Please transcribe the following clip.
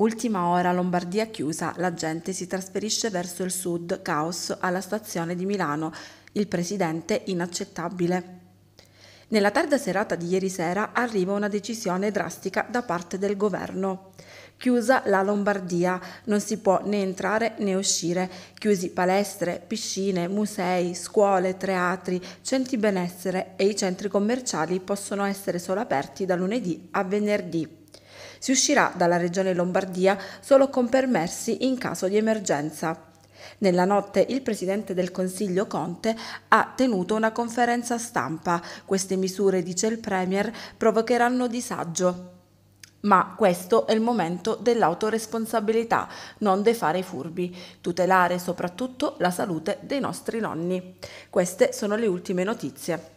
Ultima ora, Lombardia chiusa, la gente si trasferisce verso il sud, caos alla stazione di Milano, il presidente inaccettabile. Nella tarda serata di ieri sera arriva una decisione drastica da parte del governo. Chiusa la Lombardia, non si può né entrare né uscire, chiusi palestre, piscine, musei, scuole, teatri, centri benessere e i centri commerciali possono essere solo aperti da lunedì a venerdì. Si uscirà dalla regione Lombardia solo con permessi in caso di emergenza. Nella notte il Presidente del Consiglio Conte ha tenuto una conferenza stampa. Queste misure, dice il Premier, provocheranno disagio. Ma questo è il momento dell'autoresponsabilità, non dei fare i furbi, tutelare soprattutto la salute dei nostri nonni. Queste sono le ultime notizie.